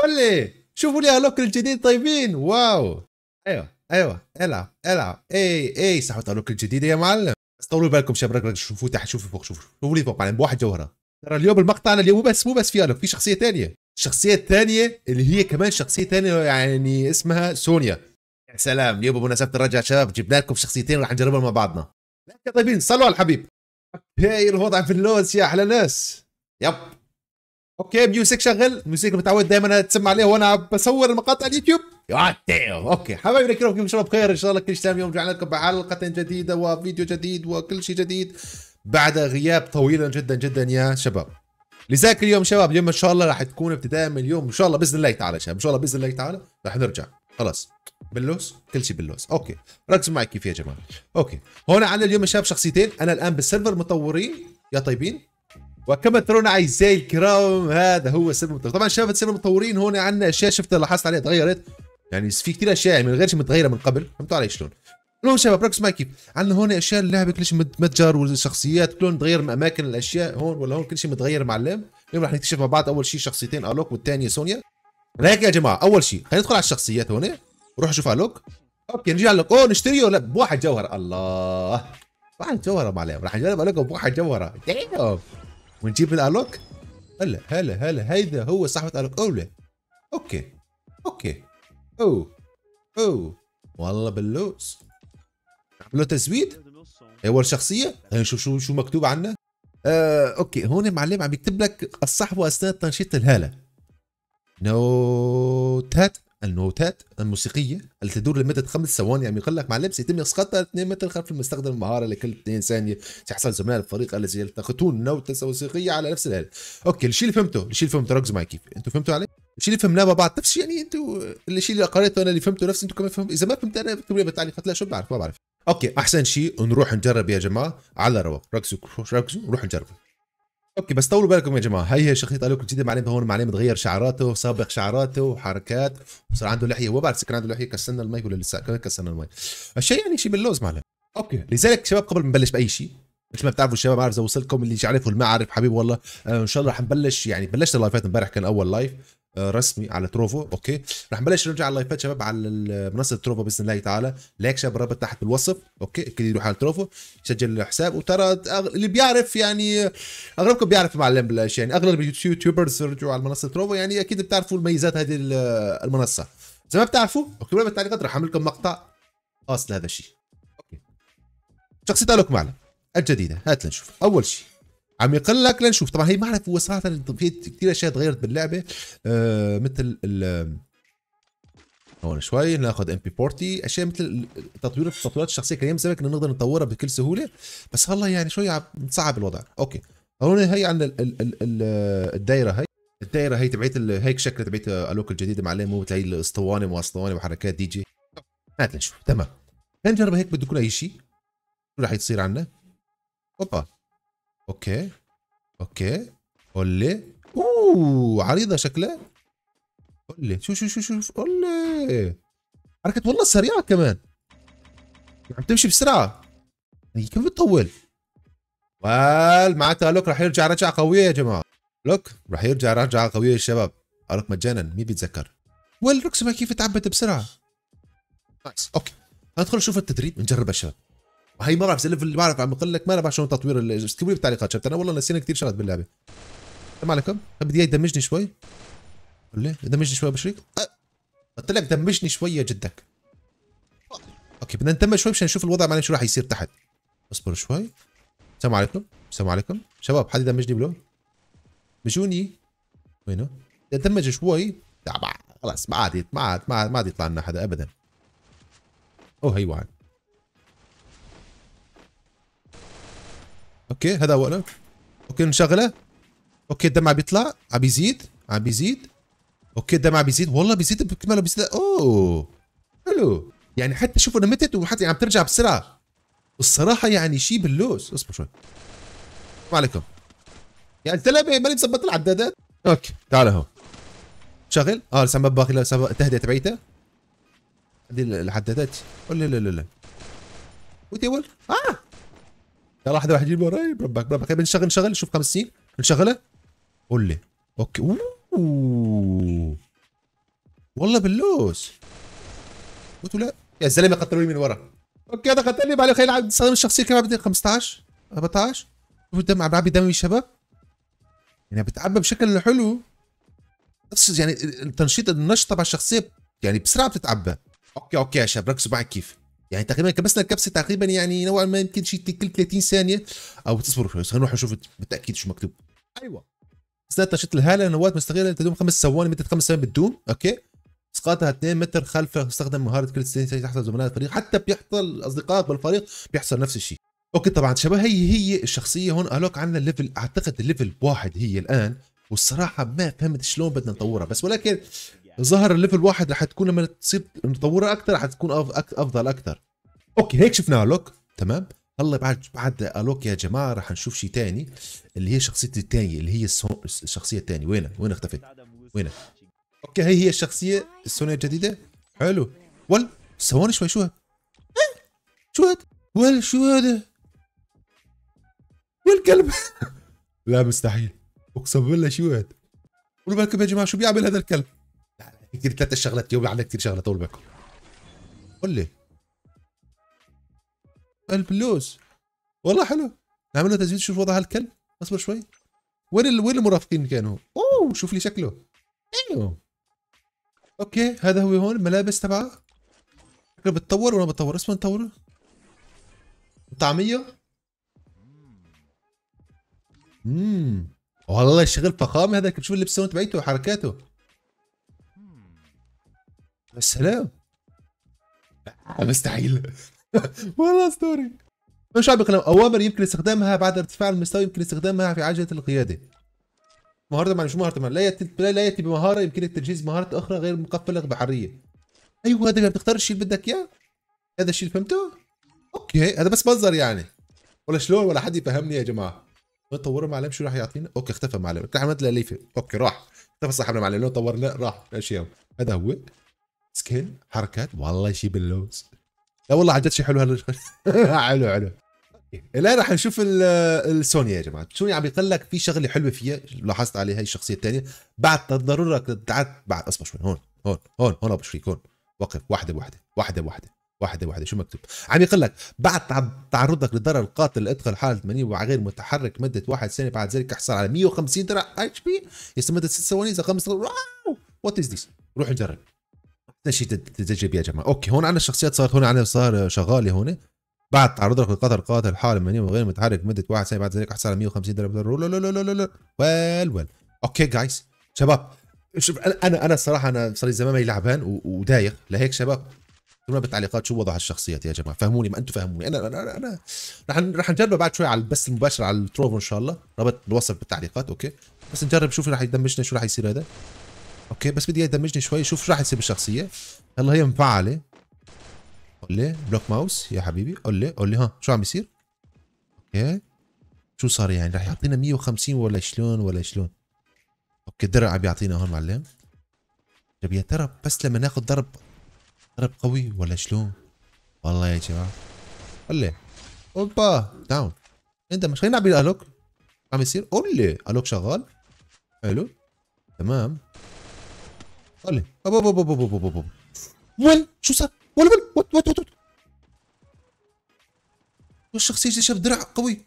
قول شوفوا لي هلوك الجديد طيبين واو ايوه ايوه العب العب اي اي صحوا هلوك الجديد يا معلم بس طولوا بالكم شباب رجل شوفوا تحت شوفوا فوق شوفوا شوفوا لي فوق معلم بواحد جوهره ترى اليوم المقطع اليوم مو بس مو بس في الوك في شخصيه ثانيه الشخصيه الثانيه اللي هي كمان شخصيه ثانيه يعني اسمها سونيا يا سلام اليوم بمناسبه الرجعه شباب جبنا لكم شخصيتين راح نجربهم مع بعضنا لا طيبين صلوا على الحبيب هاي الوضع في اللوز يا احلى ناس يب اوكي ميوزك شغل الميوزك متعود دائما تسمع عليه وانا بصور المقاطع اليوتيوب اوكي حبايبي الكرام كيف شباب بخير ان شاء الله كل شيء اليوم رجعنا لكم بحلقه جديده وفيديو جديد وكل شيء جديد بعد غياب طويلا جدا جدا يا شباب لذلك اليوم شباب اليوم ان شاء الله راح تكون ابتداء من اليوم ان شاء الله باذن الله تعالى شباب ان شاء الله باذن الله تعالى راح نرجع خلاص باللوس كل شيء باللوس اوكي ركزوا معي كيف يا جماعه اوكي هون عندنا اليوم يا شباب شخصيتين انا الان بالسيرفر مطورين يا طيبين وكما ترون اعزائي الكرام هذا هو سبب المطور. طبعا شافت سبب المطورين هون عندنا يعني اشياء شفت لاحظت عليها تغيرت يعني في كثير اشياء من يعني غير شيء متغيره من قبل فهمتوا علي شلون المهم شباب ركز معي كيف عندنا هون اشياء اللعبه كل شيء متجر والشخصيات كلهم تغير من اماكن الاشياء هون ولا هون كل شيء متغير معلم اليوم راح نكتشف مع بعض اول شيء شخصيتين الوك والثانيه سونيا هيك يا جماعه اول شيء خلينا ندخل على الشخصيات هون روح شوف الوك اوكي نجي على الوك اوه نشتريه ولا بواحد جوهر الله واحد جوهره معلم راح نجرب الوك بواحد جوهره ونجيب الالوك هلا هلا هلا هيدا هو صاحبة الالوك اولى اوكي اوكي او او والله بلوز عملوا تزويد اول إيه، شخصية خلينا طيب، نشوف شو شو مكتوب عنا آه، اوكي هون معلم عم يكتب لك الصحوة اثناء تنشيط الهالة نوتات النوتات الموسيقية التي تدور لمدة خمس ثواني يعني يقول لك مع اللبس يتم إسقاطها 2 متر خلف المستخدم المهارة لكل 2 ثانية سيحصل زملاء الفريق الذي يلتقطون نوتة موسيقية على نفس الآلة. أوكي الشيء اللي فهمته الشيء اللي فهمته ركزوا معي كيف أنتم فهمتوا علي؟ الشيء اللي فهمناه مع بعض نفس الشيء يعني انتم الشيء اللي قريته أنا اللي فهمته نفس انتم كمان فهمت إذا ما فهمت أنا اكتبوا لي بالتعليقات لا شو بعرف ما بعرف. أوكي أحسن شيء نروح نجرب يا جماعة على رواق ركزوا ركزوا نروح نجرب اوكي بس طولوا بالكم يا جماعه هي هي شخصيه الوك الجديده معلم هون معلم تغير شعراته سابق شعراته وحركات وصار عنده لحيه هو بعد كان عنده لحيه كسرنا المي ولا لسه كسرنا المي الشيء يعني شيء باللوز معلم اوكي لذلك شباب قبل ما نبلش باي شيء مثل ما بتعرفوا الشباب ما بعرف اذا وصلكم اللي يعرف واللي ما عارف حبيب والله آه، ان شاء الله رح نبلش يعني بلشت اللايفات امبارح كان اول لايف رسمي على تروفو اوكي رح نبلش نرجع على اللايفات شباب على منصه تروفو باذن الله تعالى لايك شباب الرابط تحت بالوصف اوكي اكيد يروح على تروفو يسجل الحساب وترى اللي بيعرف يعني اغلبكم بيعرف معلم بالاشياء يعني اغلب اليوتيوبرز رجعوا على منصه تروفو يعني اكيد بتعرفوا الميزات هذه المنصه اذا ما بتعرفوا اكتبوا لنا بالتعليقات رح اعمل لكم مقطع خاص لهذا الشيء اوكي شخصيه لكم معلم الجديده هات لنشوف اول شيء عم يقل لك لنشوف طبعا هي ما اعرف هو صراحه في كثير اشياء تغيرت باللعبه آه، مثل ال هون شوي ناخذ ام بي 40 اشياء مثل تطوير التطويرات الشخصيه كان يمسك انه نقدر نطورها بكل سهوله بس هلا يعني شوي عم الوضع اوكي هون هي عندنا الدائره هي الدائره هي تبعت هيك شكل تبعت الوك الجديده معلمه هي الاسطوانه واسطوانه اسطوانه وحركات دي جي هات لنشوف تمام نجرب هيك بده يكون اي شيء شو راح يصير عندنا اوبا اوكي اوكي لي اوه عريضه شكلها شو شو شو شو قول لي حركه والله سريعه كمان عم يعني تمشي بسرعه هي يعني كيف بتطول وال معناتها لوك راح يرجع رجعه قويه يا جماعه لوك راح يرجع رجعه قويه يا شباب لوك مجانا مين بيتذكر وال روكسما كيف تعبت بسرعه نايس اوكي ندخل نشوف التدريب نجربها شباب هاي ما بعرف اذا اللي بعرف عم بقول لك ما بعرف شلون تطوير اكتبوا لي بالتعليقات شفت انا والله نسينا كثير شغلات باللعبه السلام عليكم طيب، بدي اياك يدمجني شوي قول لي أه، دمجني شوي بشريك قلت لك دمجني شوي يا جدك اوكي بدنا ندمج شوي مشان نشوف الوضع معنا شو راح يصير تحت اصبر شوي السلام عليكم السلام عليكم شباب حد يدمجني بلو بجوني وينه دمج شوي خلاص ما عاد ما عاد ما عاد يطلع لنا حدا ابدا اوه هي وعد اوكي هذا اولا اوكي نشغله اوكي الدم عم بيطلع عم بيزيد عم بيزيد اوكي الدم عم بيزيد والله بيزيد بكمله بيزيد اوه حلو يعني حتى شوفوا انا متت وحتى يعني عم ترجع بسرعه الصراحه يعني شيء باللوز اصبر شوي السلام عليكم يا الزلمه ماني مظبط العدادات اوكي تعال هون شغل اه لسه ما باقي لسه التهدئه تبعيته هذه العدادات لا لا لا لا ودي اه يلا واحد واحد يجيب وراي بربك بربك بنشغل طيب نشغل شوف كم سنين نشغلها قول لي اوكي اوه والله باللوس قلت يا زلمه قتلوني من ورا اوكي هذا قتلني خلينا نلعب نستخدم الشخصيه بدي 15 14 شوف الدم عم بعبي دمي شباب يعني بتعبى بشكل حلو نفس يعني التنشيط النشط تبع الشخصيه يعني بسرعه بتتعبى اوكي اوكي يا شباب ركزوا معي كيف يعني تقريبا كبسنا الكبسه تقريبا يعني نوعا ما يمكن شيء كل 30 ثانيه او تصبر خلينا نشوف بالتاكيد شو مكتوب ايوه اثناء تنشيط الهاله نواه مستغله تدوم خمس ثواني مده خمس ثواني بتدوم اوكي اسقاطها 2 متر خلفه استخدم مهاره كل سنه تحت زملاء الفريق حتى بيحصل اصدقائك بالفريق بيحصل نفس الشيء اوكي طبعا شباب هي هي الشخصيه هون قالوك عندنا الليفل اعتقد الليفل واحد هي الان والصراحه ما فهمت شلون بدنا نطورها بس ولكن ظهر الليفل واحد رح تكون لما تصير نطورها اكثر رح تكون افضل اكثر اوكي هيك شفنا لوك تمام هلا بعد بعد الوك يا جماعه رح نشوف شيء ثاني اللي هي شخصيتي الثانيه اللي هي الشخصيه الثانيه وينها وين اختفت وينها اوكي هي هي الشخصيه السونيا الجديده حلو ول ثواني شوي شو هاد إيه؟ شو هاد ول شو هذا يا الكلب لا مستحيل اقسم بالله شو هاد قولوا بالكم يا جماعه شو بيعمل هذا الكلب كثير ثلاث شغلات اليوم عندنا كثير شغلات طول باكل قول لي قلب اللوز والله حلو نعمل له تزويد شوف وضع هالكلب اصبر شوي وين ال... وين المرافقين كانوا اوه شوف لي شكله ايوه اوكي هذا هو هون الملابس تبعه شكله بتطور ولا بتطور اسمه نطوره طعميه امم والله شغل فخامه هذا شوف اللبس تبعيته وحركاته السلام آه، مستحيل والله مش شعب كلام اوامر يمكن استخدامها بعد ارتفاع المستوى يمكن استخدامها في عجله القياده مهاره معنى مش مهاره لا ياتي لا ياتي بمهاره يمكنك تجهيز مهاره اخرى غير مقفله بحريه ايوه هذا اللي بتختار الشيء اللي بدك اياه هذا الشيء اللي فهمته اوكي هذا بس منظر يعني ولا شلون ولا حد يفهمني يا جماعه ما طوروا معلم شو راح يعطينا اوكي اختفى معلم اقتحمت الاليفه اوكي راح اختفى صاحبنا معلم لو طورناه راح اشياء هذا هو سكيل حركات والله شيء باللوز لا والله عن شيء حلو هل... حلو حلو الان راح نشوف السونيا يا جماعه سونيا عم يقول لك في شغله حلوه فيها لاحظت عليها هي الشخصيه الثانيه بعد تضررك تعال بعد اصبر شوي هون هون هون هون ابو شريك هون وقف واحده بوحده واحده بوحده واحدة واحدة شو مكتوب؟ عم يقول لك بعد تعرضك لضرر القاتل ادخل حالة منية غير متحرك مدة واحد ثانية بعد ذلك احصل على 150 درع اتش بي يستمد ست ثواني اذا خمس واو وات از ذيس؟ روح جرب شيء تجرب يا جماعه اوكي هون عندنا الشخصيات صارت هون عندنا صار شغاله هون بعد تعرض لك القطر قاتل حال مني وغير متحرك مده واحد ثانيه بعد ذلك احصل على 150 درجه لا لا لا لا لا ويل ويل اوكي جايز شباب شوف انا انا الصراحه انا صار لي زمان ما لعبان ودايق لهيك شباب اكتبوا بالتعليقات شو وضع الشخصيات يا جماعه فهموني ما انتم فهموني انا انا انا رح رح نجربه بعد شوي على البث المباشر على التروف ان شاء الله رابط الوصف بالتعليقات اوكي بس نجرب شوف رح يدمجنا شو رح يصير هذا اوكي بس بدي يدمجني شوي شوف شو راح يصير بالشخصيه هلا هي مفعله قول لي بلوك ماوس يا حبيبي قول لي قول لي ها شو عم بيصير اوكي شو صار يعني راح يعطينا 150 ولا شلون ولا شلون اوكي درع عم بيعطينا هون معلم طيب يا ترى بس لما ناخذ ضرب ضرب قوي ولا شلون والله يا جماعه قول لي اوبا داون انت مش خلينا نلعب الوك عم يصير قول لي الوك شغال حلو تمام صلي ابو وين شو صار وين وين وات وات وات والشخصية اللي شاف درع قوي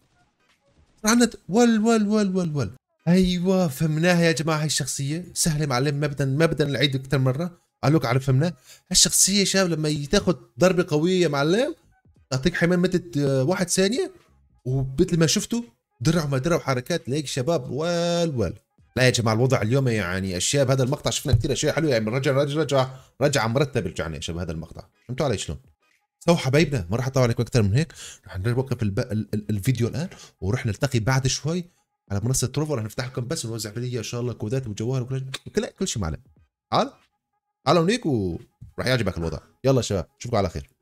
راه وال وال وال وال وال ايوه فهمناها يا جماعه هاي الشخصيه سهله معلم مبدا مبدا نعيد اكثر مره قالوك على فهمناه هالشخصيه شاب لما تاخذ ضربه قويه يا معلم تعطيك حمام مدة آه، واحد ثانيه ومثل ما شفتوا درع وما درع وحركات ليك شباب وال وال لا يا جماعه الوضع اليوم يعني اشياء بهذا المقطع شفنا كثير اشياء حلوه يعني رجع رجع رجع رجع مرتب رجعنا يا شباب هذا المقطع فهمتوا علي شلون؟ سو حبايبنا ما راح اطول عليكم اكثر من هيك راح نوقف الب... الفيديو الان وراح نلتقي بعد شوي على منصه تروفر نفتح لكم بس ونوزع فيديو ان شاء الله كودات وجوال وكل كل كل شيء معنا على على هنيك وراح يعجبك الوضع يلا شباب نشوفكم على خير